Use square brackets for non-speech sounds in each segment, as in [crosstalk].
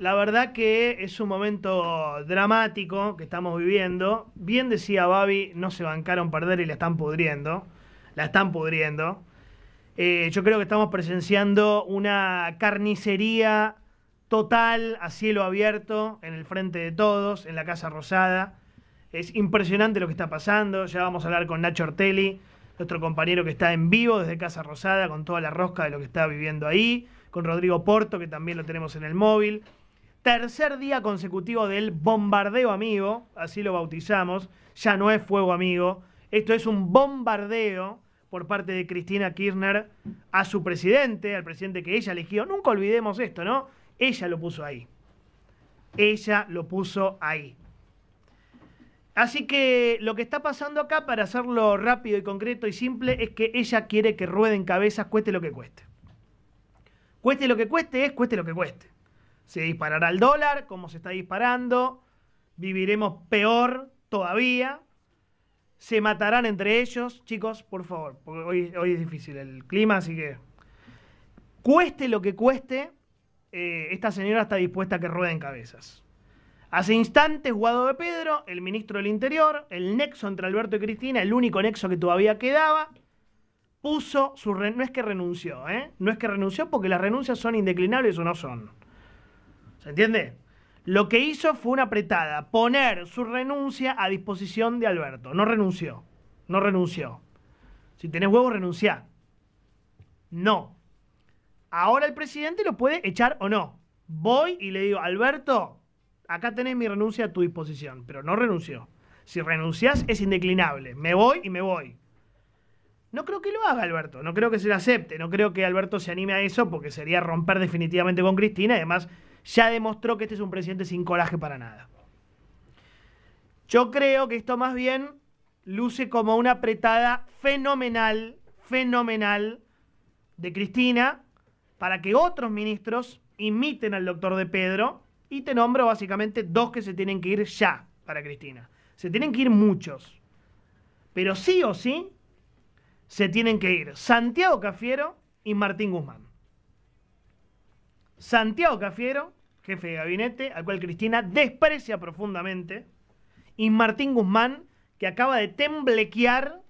La verdad que es un momento dramático que estamos viviendo. Bien decía Babi, no se bancaron perder y la están pudriendo. La están pudriendo. Eh, yo creo que estamos presenciando una carnicería total a cielo abierto en el frente de todos, en la Casa Rosada. Es impresionante lo que está pasando. Ya vamos a hablar con Nacho Ortelli, nuestro compañero que está en vivo desde Casa Rosada, con toda la rosca de lo que está viviendo ahí. Con Rodrigo Porto, que también lo tenemos en el móvil tercer día consecutivo del bombardeo amigo, así lo bautizamos, ya no es fuego amigo, esto es un bombardeo por parte de Cristina Kirchner a su presidente, al presidente que ella eligió. Nunca olvidemos esto, ¿no? Ella lo puso ahí. Ella lo puso ahí. Así que lo que está pasando acá, para hacerlo rápido y concreto y simple, es que ella quiere que rueden cabezas, cueste lo que cueste. Cueste lo que cueste, es cueste lo que cueste se disparará el dólar, como se está disparando, viviremos peor todavía, se matarán entre ellos, chicos, por favor, porque hoy, es difícil el clima, así que cueste lo que cueste, eh, esta señora está dispuesta a que rueden cabezas. Hace instantes, Guado de Pedro, el ministro del Interior, el nexo entre Alberto y Cristina, el único nexo que todavía quedaba, puso su... no es que renunció, ¿eh? No es que renunció porque las renuncias son indeclinables o no son ¿Se entiende? Lo que hizo fue una apretada, poner su renuncia a disposición de Alberto. No renunció, no renunció. Si tenés huevo renunciá. No. Ahora el presidente lo puede echar o no. Voy y le digo, Alberto, acá tenés mi renuncia a tu disposición, pero no renunció. Si renuncias es indeclinable. Me voy y me voy. No creo que lo haga Alberto, no creo que se lo acepte, no creo que Alberto se anime a eso porque sería romper definitivamente con Cristina. Además, ya demostró que este es un presidente sin coraje para nada. Yo creo que esto más bien luce como una apretada fenomenal, fenomenal de Cristina para que otros ministros imiten al doctor de Pedro y te nombro básicamente dos que se tienen que ir ya para Cristina. Se tienen que ir muchos, pero sí o sí se tienen que ir Santiago Cafiero y Martín Guzmán. Santiago Cafiero jefe de gabinete, al cual Cristina desprecia profundamente, y Martín Guzmán, que acaba de temblequear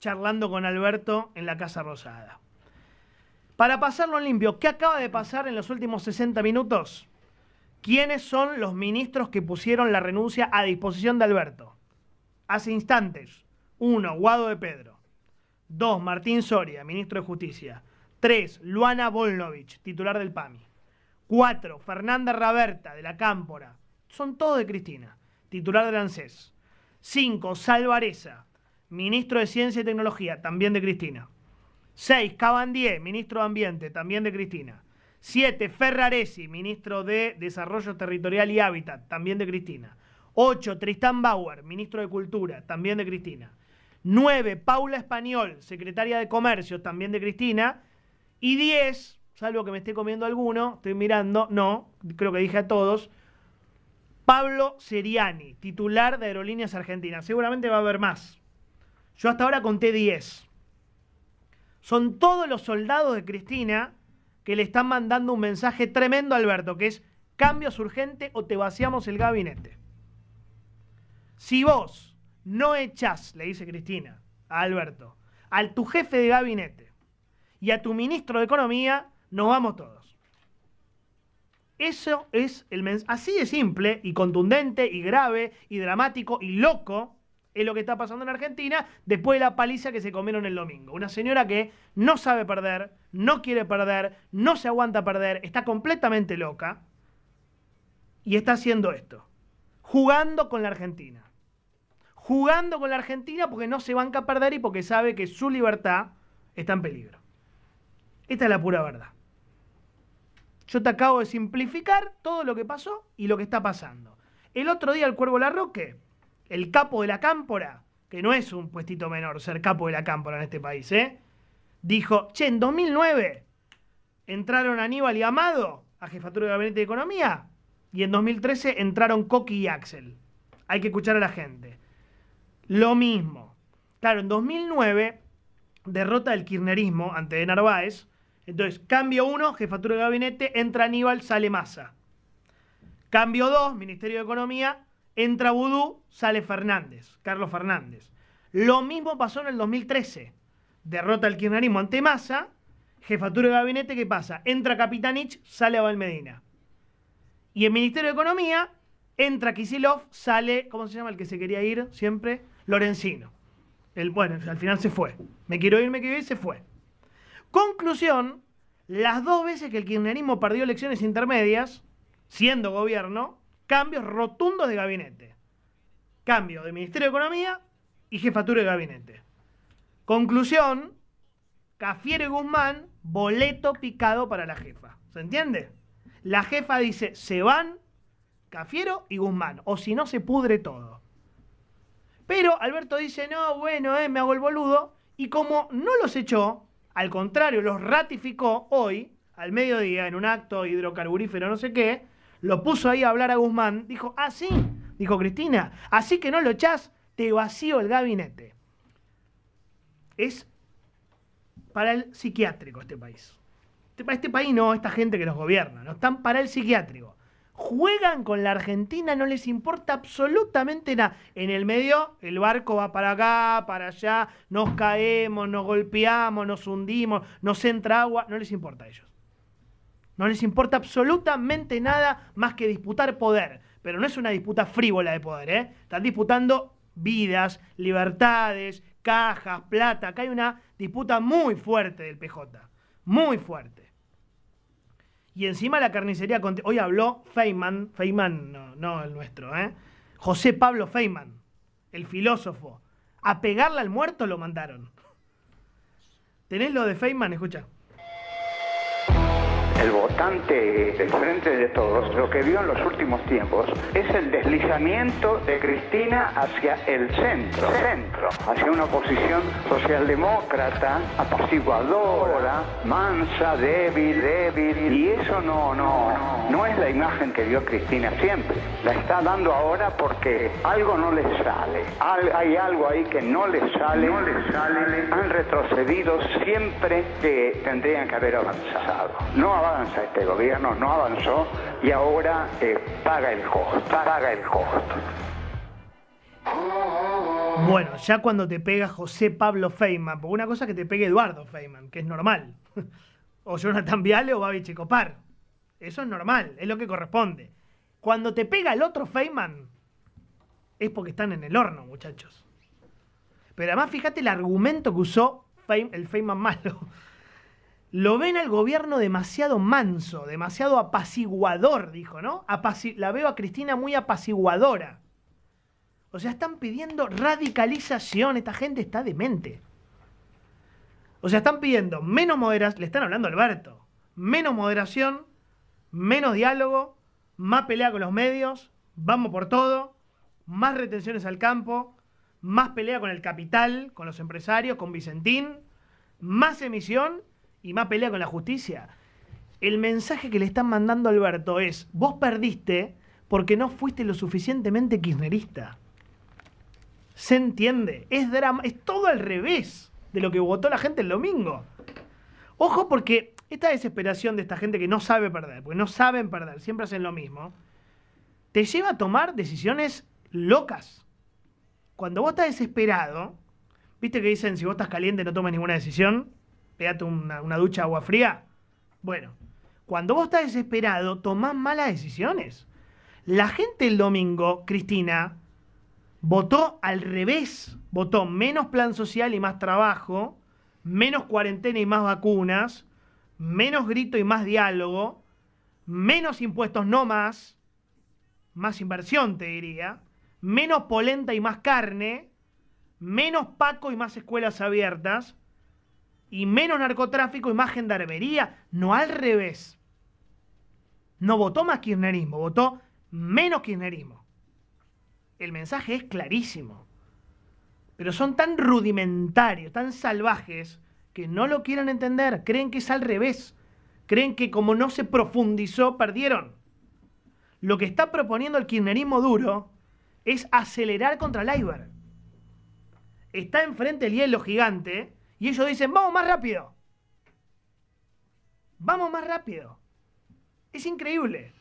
charlando con Alberto en la Casa Rosada. Para pasarlo en limpio, ¿qué acaba de pasar en los últimos 60 minutos? ¿Quiénes son los ministros que pusieron la renuncia a disposición de Alberto? Hace instantes. Uno, Guado de Pedro. Dos, Martín Soria, ministro de Justicia. Tres, Luana Volnovich, titular del PAMI. 4. Fernanda Raberta, de la Cámpora. Son todos de Cristina, titular de ANSES. 5. Salvareza, ministro de Ciencia y Tecnología, también de Cristina. 6. Cabandier, ministro de Ambiente, también de Cristina. 7. Ferraresi, ministro de Desarrollo Territorial y Hábitat, también de Cristina. 8. Tristán Bauer, ministro de Cultura, también de Cristina. 9. Paula Español, secretaria de Comercio, también de Cristina. Y 10 salvo que me esté comiendo alguno, estoy mirando, no, creo que dije a todos. Pablo Seriani, titular de Aerolíneas Argentinas. Seguramente va a haber más. Yo hasta ahora conté 10. Son todos los soldados de Cristina que le están mandando un mensaje tremendo a Alberto, que es cambios urgente o te vaciamos el gabinete. Si vos no echás, le dice Cristina a Alberto, al tu jefe de gabinete y a tu ministro de Economía, nos vamos todos. Eso es el mensaje. Así de simple y contundente y grave y dramático y loco es lo que está pasando en Argentina después de la paliza que se comieron el domingo. Una señora que no sabe perder, no quiere perder, no se aguanta perder, está completamente loca y está haciendo esto. Jugando con la Argentina. Jugando con la Argentina porque no se banca a perder y porque sabe que su libertad está en peligro. Esta es la pura verdad. Yo te acabo de simplificar todo lo que pasó y lo que está pasando. El otro día el Cuervo Larroque, el capo de la cámpora, que no es un puestito menor ser capo de la cámpora en este país, ¿eh? dijo, che, en 2009 entraron Aníbal y Amado a Jefatura de Gabinete de Economía y en 2013 entraron Coqui y Axel. Hay que escuchar a la gente. Lo mismo. Claro, en 2009, derrota del kirchnerismo ante Narváez, entonces, cambio 1, jefatura de gabinete, entra Aníbal, sale Massa. Cambio 2, Ministerio de Economía, entra Vudú, sale Fernández, Carlos Fernández. Lo mismo pasó en el 2013. Derrota el kirchnerismo ante Massa, jefatura de gabinete, ¿qué pasa? Entra Capitanich, sale Abel Medina. Y en Ministerio de Economía, entra Kisilov, sale, ¿cómo se llama el que se quería ir siempre? Lorencino. El, bueno, al final se fue. Me quiero ir, me quiero ir, se fue. Conclusión, las dos veces que el kirchnerismo perdió elecciones intermedias, siendo gobierno, cambios rotundos de gabinete. Cambio de Ministerio de Economía y jefatura de gabinete. Conclusión, Cafiero y Guzmán, boleto picado para la jefa. ¿Se entiende? La jefa dice, se van Cafiero y Guzmán, o si no se pudre todo. Pero Alberto dice, no, bueno, eh, me hago el boludo. Y como no los echó, al contrario, los ratificó hoy, al mediodía, en un acto hidrocarburífero, no sé qué, lo puso ahí a hablar a Guzmán, dijo, ah, sí, dijo Cristina, así que no lo echás, te vacío el gabinete. Es para el psiquiátrico este país. Este, este país no, esta gente que nos gobierna, no están para el psiquiátrico juegan con la Argentina, no les importa absolutamente nada. En el medio, el barco va para acá, para allá, nos caemos, nos golpeamos, nos hundimos, nos entra agua, no les importa a ellos. No les importa absolutamente nada más que disputar poder. Pero no es una disputa frívola de poder, ¿eh? Están disputando vidas, libertades, cajas, plata. Acá hay una disputa muy fuerte del PJ. Muy fuerte. Y encima la carnicería. Hoy habló Feynman, Feynman, no, el nuestro, ¿eh? José Pablo Feynman, el filósofo. A pegarle al muerto lo mandaron. ¿Tenés lo de Feynman? Escucha. El votante del frente de todos lo que vio en los últimos tiempos es el deslizamiento de Cristina hacia el centro, hacia una oposición socialdemócrata, apaciguadora, mansa, débil, débil. Y eso no, no, no es la imagen que dio Cristina siempre. La está dando ahora porque algo no le sale. hay algo ahí que no le sale. Han retrocedido siempre que tendrían que haber avanzado. No avanza este gobierno, no avanzó y ahora eh, paga el costo, paga el costo. Bueno, ya cuando te pega José Pablo Feynman, porque una cosa que te pegue Eduardo Feynman, que es normal. [laughs] O Jonathan Viale o Babi Chicopar, Eso es normal, es lo que corresponde. Cuando te pega el otro Feynman, es porque están en el horno, muchachos. Pero además, fíjate el argumento que usó el Feynman malo. Lo ven al gobierno demasiado manso, demasiado apaciguador, dijo, ¿no? la veo a Cristina muy apaciguadora. O sea, están pidiendo radicalización. Esta gente está demente. O sea, están pidiendo menos moderación. Le están hablando a Alberto. Menos moderación, menos diálogo, más pelea con los medios, vamos por todo, más retenciones al campo, más pelea con el capital, con los empresarios, con Vicentín, más emisión y más pelea con la justicia, el mensaje que le están mandando a Alberto es, vos perdiste porque no fuiste lo suficientemente kirchnerista. Se entiende, es drama, es todo al revés de lo que votó la gente el domingo. Ojo porque esta desesperación de esta gente que no sabe perder, porque no saben perder, siempre hacen lo mismo, te lleva a tomar decisiones locas. Cuando vos estás desesperado, viste que dicen si vos estás caliente no tomes ninguna decisión, pegate una, ducha de agua fría. Bueno, cuando vos estás desesperado, tomás malas decisiones. La gente el domingo, Cristina, votó al revés. Votó menos plan social y más trabajo, menos cuarentena y más vacunas, menos grito y más diálogo, menos impuestos no más, más inversión te diría, menos polenta y más carne, menos paco y más escuelas abiertas, y menos narcotráfico y más gendarmería, no al revés. No votó más kirchnerismo, votó menos kirchnerismo. El mensaje es clarísimo. Pero son tan rudimentarios, tan salvajes, que no lo quieren entender. Creen que es al revés. Creen que como no se profundizó, perdieron. Lo que está proponiendo el kirchnerismo duro es acelerar contra el Iber. Está enfrente el hielo gigante y ellos dicen, vamos más rápido. Vamos más rápido. Es increíble.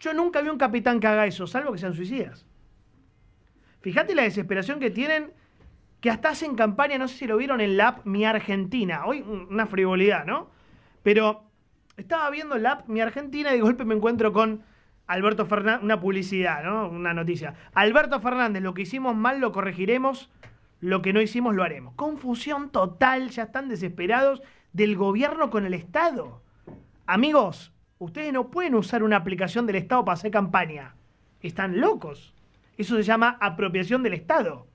Yo nunca vi un capitán que haga eso, salvo que sean suicidas. Fíjate la desesperación que tienen, que hasta hacen campaña, no sé si lo vieron en la app Mi Argentina. Hoy una frivolidad, ¿no? Pero estaba viendo la app Mi Argentina y de golpe me encuentro con Alberto Fernández, una publicidad, ¿no? Una noticia. Alberto Fernández, lo que hicimos mal lo corregiremos lo que no hicimos lo haremos. Confusión total, ya están desesperados del gobierno con el Estado. Amigos, ustedes no pueden usar una aplicación del Estado para hacer campaña. Están locos. Eso se llama apropiación del Estado.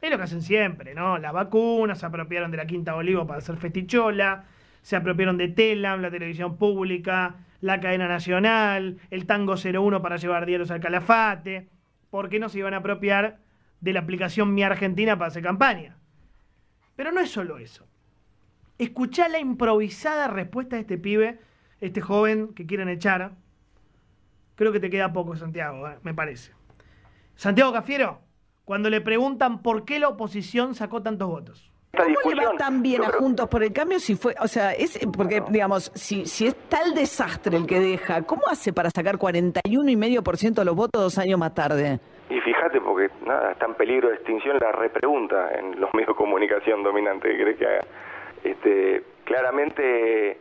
Es lo que hacen siempre, ¿no? Las vacunas, se apropiaron de la Quinta Olivo para hacer festichola, se apropiaron de Telam, la televisión pública, la cadena nacional, el Tango 01 para llevar diarios al calafate. ¿Por qué no se iban a apropiar de la aplicación Mi Argentina para hacer campaña. Pero no es solo eso. Escuchá la improvisada respuesta de este pibe, este joven que quieren echar. Creo que te queda poco, Santiago, eh, me parece. Santiago Cafiero, cuando le preguntan por qué la oposición sacó tantos votos. ¿Cómo le va tan bien a Juntos por el Cambio si fue, o sea, es porque, digamos, si, si es tal desastre el que deja, ¿cómo hace para sacar 41,5% de los votos dos años más tarde? Y fíjate, porque nada, está en peligro de extinción la repregunta en los [laughs] medios de comunicación dominantes, que Este, claramente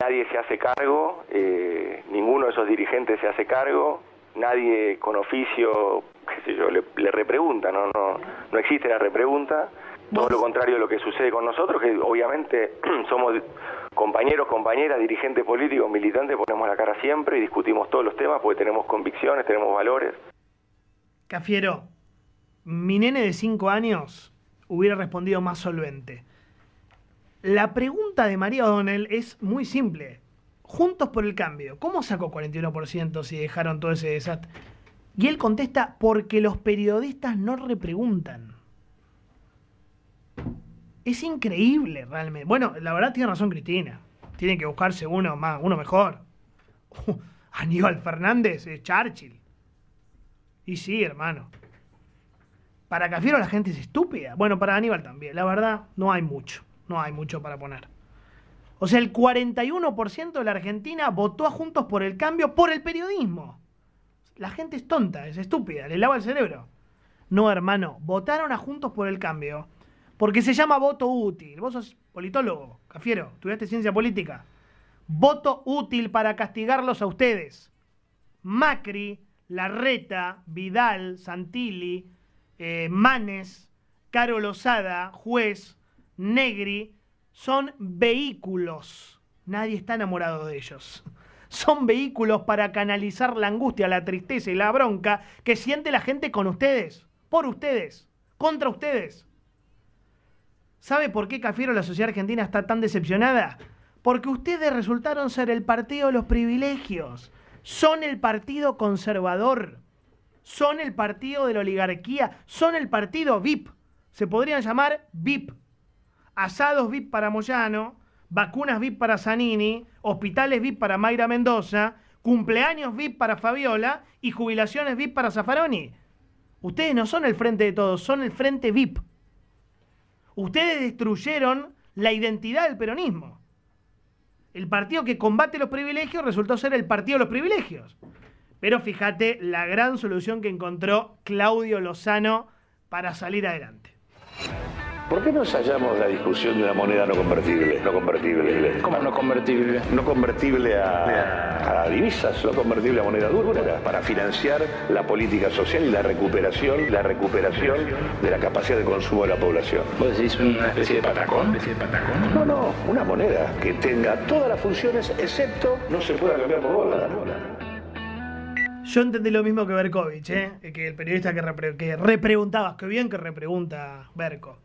nadie se hace cargo, eh, ninguno de esos dirigentes se hace cargo, nadie con oficio, qué sé yo, le, le repregunta, ¿no? No, no existe la repregunta todo lo contrario de lo que sucede con nosotros, que obviamente [clears throat] somos compañeros, compañeras, dirigentes políticos, militantes, ponemos la cara siempre y discutimos todos los temas porque tenemos convicciones, tenemos valores. Cafiero, mi nene de 5 años hubiera respondido más solvente. La pregunta de María O'Donnell es muy simple. Juntos por el cambio, ¿cómo sacó 41% si dejaron todo ese desastre? Y él contesta, porque los periodistas no repreguntan. Es increíble realmente. Bueno, la verdad tiene razón Cristina. Tienen que buscarse uno más, uno mejor. [laughs] Aníbal Fernández es Churchill. Y sí, hermano. Para Cafiero la gente es estúpida. Bueno, para Aníbal también. La verdad, no hay mucho. No hay mucho para poner. O sea, el 41% de la Argentina votó a Juntos por el Cambio por el periodismo. La gente es tonta, es estúpida, le lava el cerebro. No, hermano, votaron a Juntos por el Cambio porque se llama voto útil. Vos sos politólogo, Cafiero, estudiaste ciencia política. Voto útil para castigarlos a ustedes. Macri, Larreta, Vidal, Santilli, eh, Manes, Caro Lozada, Juez, Negri, son vehículos. Nadie está enamorado de ellos. [laughs] Son vehículos para canalizar la angustia, la tristeza y la bronca que siente la gente con ustedes, por ustedes, contra ustedes. ¿Sabe por qué Cafiero la sociedad argentina está tan decepcionada? Porque ustedes resultaron ser el partido de los privilegios. Son el partido conservador. Son el partido de la oligarquía. Son el partido VIP. Se podrían llamar VIP. Asados VIP para Moyano. Vacunas VIP para Zanini. Hospitales VIP para Mayra Mendoza. Cumpleaños VIP para Fabiola. Y jubilaciones VIP para Zaffaroni. Ustedes no son el frente de todos. Son el frente VIP. Ustedes destruyeron la identidad del peronismo. El partido que combate los privilegios resultó ser el partido de los privilegios. Pero fíjate la gran solución que encontró Claudio Lozano para salir adelante. ¿Por qué no ensayamos la discusión de una moneda no convertible? No convertible. ¿Cómo no convertible? No convertible a, divisas, no convertible a moneda dura, para financiar la política social y la recuperación, la recuperación de la capacidad de consumo de la población. ¿Vos decís una especie de patacón? No, no, una moneda que tenga todas las funciones excepto no se pueda cambiar por bola. Yo entendí lo mismo que Berkovich, ¿eh? que el periodista que, repreguntabas, que que bien que repregunta Berko.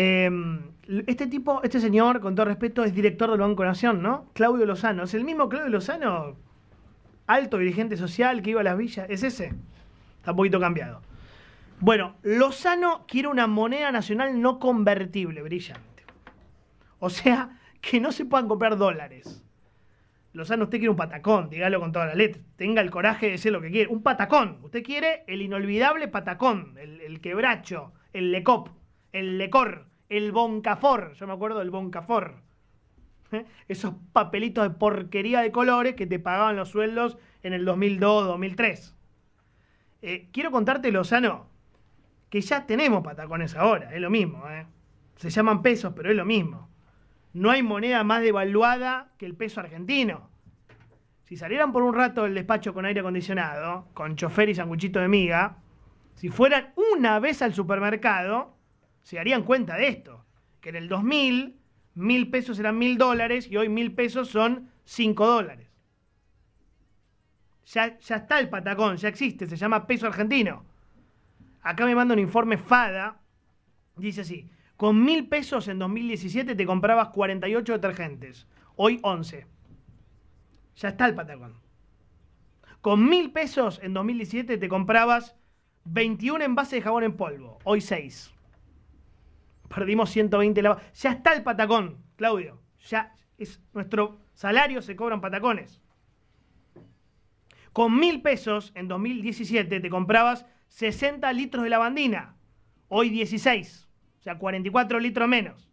Em, este tipo, este señor, con todo respeto, es director del Banco Nación, ¿no? Claudio Lozano. ¿Es el mismo Claudio Lozano? Alto dirigente social que iba a las villas. ¿Es ese? Está un poquito cambiado. Bueno, Lozano quiere una moneda nacional no convertible, brillante. O sea, que no se puedan comprar dólares. Lozano, usted quiere un patacón, dígalo con toda la letra. Tenga el coraje de decir lo que quiere. Un patacón. Usted quiere el inolvidable patacón, el quebracho, el lecop, el lecor. El Boncafor, yo me acuerdo del Boncafor. ¿Eh? Esos papelitos de porquería de colores que te pagaban los sueldos en el 2002, 2003. Eh, quiero contarte, Lozano, que ya tenemos patacones ahora, es lo mismo. ¿eh? Se llaman pesos, pero es lo mismo. No hay moneda más devaluada que el peso argentino. Si salieran por un rato del despacho con aire acondicionado, con chofer y sanguchito de miga, si fueran una vez al supermercado, se darían cuenta de esto, que en el 2000 mil pesos eran mil dólares y hoy mil pesos son cinco dólares. Ya, está el patacón, ya existe, se llama peso argentino. Acá me manda un informe FADA, dice así, con mil pesos en 2017 te comprabas 48 detergentes, hoy 11. Ya está el patacón. Con mil pesos en 2017 te comprabas 21 envases de jabón en polvo, hoy 6. Perdimos 120 la... Ya está el patacón, Claudio. Ya es nuestro salario se cobran patacones. Con mil pesos en 2017 te comprabas 60 litros de lavandina. Hoy 16. O sea, 44 litros menos.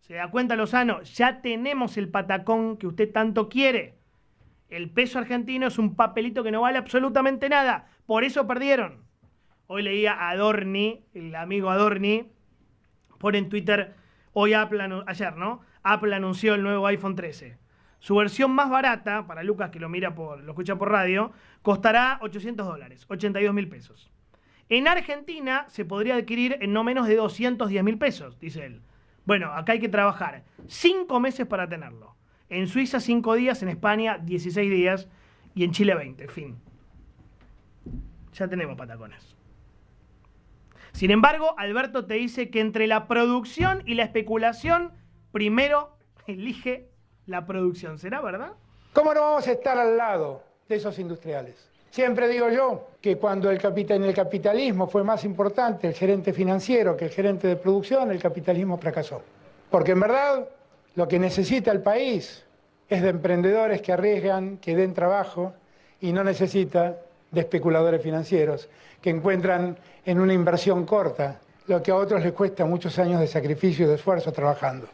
¿Se da cuenta Lozano? Ya tenemos el patacón que usted tanto quiere. El peso argentino es un papelito que no vale absolutamente nada. Por eso perdieron. Hoy leía a Adorni, el amigo Adorni, por en Twitter, hoy Apple, ayer, ¿no? Apple anunció el nuevo iPhone 13. Su versión más barata, para Lucas que lo mira por, lo escucha por radio, costará 800 dólares, 82 mil pesos. En Argentina se podría adquirir en no menos de 210 mil pesos, dice él. Bueno, acá hay que trabajar cinco meses para tenerlo. En Suiza 5 días, en España 16 días y en Chile 20, fin. Ya tenemos patacones. Sin embargo, Alberto te dice que entre la producción y la especulación, primero elige la producción. ¿Será verdad? ¿Cómo no vamos a estar al lado de esos industriales? Siempre digo yo que cuando el en el capitalismo fue más importante el gerente financiero que el gerente de producción, el capitalismo fracasó. Porque en verdad lo que necesita el país es de emprendedores que arriesgan, que den trabajo y no necesita de especuladores financieros que encuentran en una inversión corta lo que a otros les cuesta muchos años de sacrificio y de esfuerzo trabajando.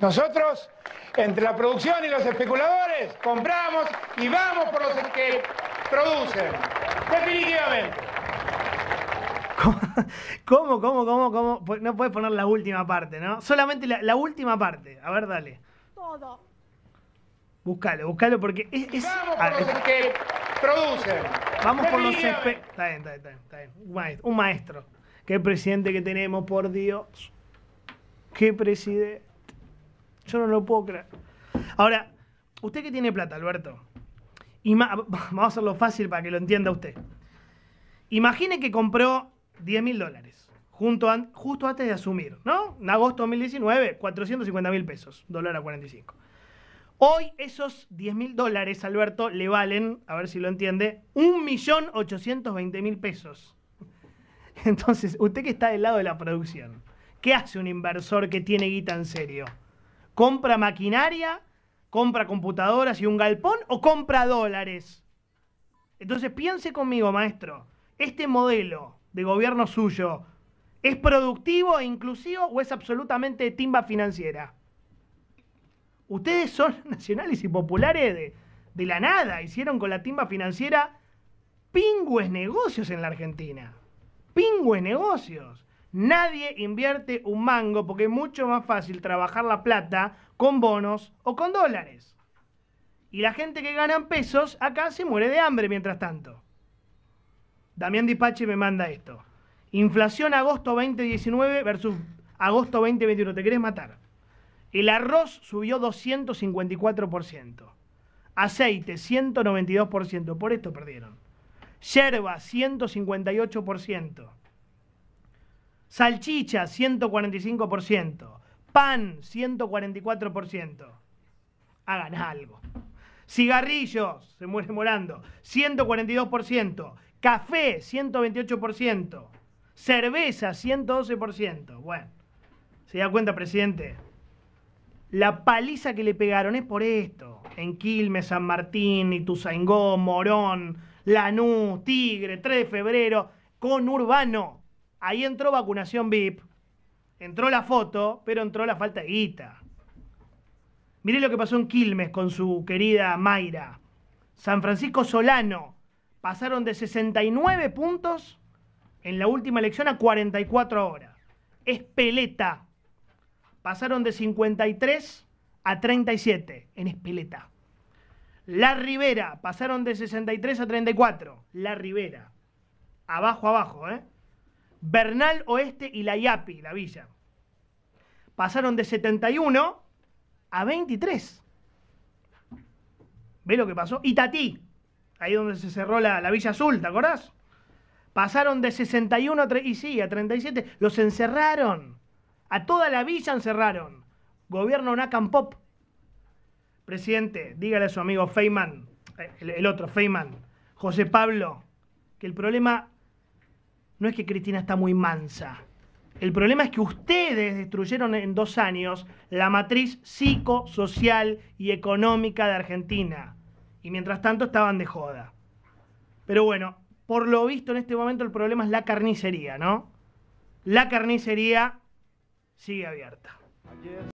Nosotros, entre la producción y los especuladores, compramos y vamos por los que producen. Definitivamente. ¿Cómo, cómo, cómo, cómo? Pues no puedes poner la última parte, ¿no? Solamente la, última parte. A ver, dale. Todo. Búscalo, búscalo porque es. Vamos ah, por los que produce. Vamos por los Está bien, está bien, está bien. Un maestro. Un Qué presidente que tenemos, por Dios. Qué presidente. Yo no lo puedo creer. Ahora, usted que tiene plata, Alberto. [laughs] vamos a hacerlo fácil para que lo entienda usted. Imagine que compró 10 mil dólares justo antes de asumir, ¿no? En agosto de 2019, 450 mil pesos, dólar a 45. Hoy esos 10 mil dólares, Alberto, le valen, a ver si lo entiende, 1.820.000 pesos. [laughs] Entonces, usted que está del lado de la producción, ¿qué hace un inversor que tiene guita en serio? ¿Compra maquinaria? ¿Compra computadoras y un galpón? ¿O compra dólares? Entonces, piense conmigo, maestro, ¿este modelo de gobierno suyo es productivo e inclusivo o es absolutamente timba financiera? Ustedes son [laughs] nacionales y populares de, la nada. Hicieron con la timba financiera pingües negocios en la Argentina. Pingües negocios. Nadie invierte un mango porque es mucho más fácil trabajar la plata con bonos o con dólares. Y la gente que gana en pesos acá se muere de hambre mientras tanto. Damián Dipache me manda esto. Inflación agosto 2019 versus agosto 2021. Te querés matar. El arroz subió 254%. Aceite, 192%. Por esto perdieron. Yerba, 158%. Salchicha, 145%. Pan, 144%. Hagan algo. Cigarrillos, se muere morando, 142%. Café, 128%. Cerveza, 112%. Bueno, ¿se da cuenta, presidente? La paliza que le pegaron es por esto. En Quilmes, San Martín, Ituzaingó, Morón, Lanús, Tigre, 3 de febrero, con Urbano. Ahí entró vacunación VIP. Entró la foto, pero entró la falta de guita. Miré lo que pasó en Quilmes con su querida Mayra. San Francisco Solano pasaron de 69 puntos en la última elección a 44 horas. Es peleta pasaron de 53 a 37 en Espeleta. La Ribera, pasaron de 63 a 34. La Ribera. Abajo, abajo, ¿eh? Bernal Oeste y La Yapi, la villa. Pasaron de 71 a 23. ¿Ve lo que pasó? Itatí, ahí donde se cerró la, Villa Azul, ¿te acordás? Pasaron de 61 a, y sí, a 37. Los encerraron. A toda la villa encerraron. Gobierno Nakampop. Pop. Presidente, dígale a su amigo Feynman, eh, el, otro Feynman, José Pablo, que el problema no es que Cristina está muy mansa. El problema es que ustedes destruyeron en dos años la matriz psicosocial y económica de Argentina. Y mientras tanto estaban de joda. Pero bueno, por lo visto en este momento el problema es la carnicería, ¿no? La carnicería sigue abierta.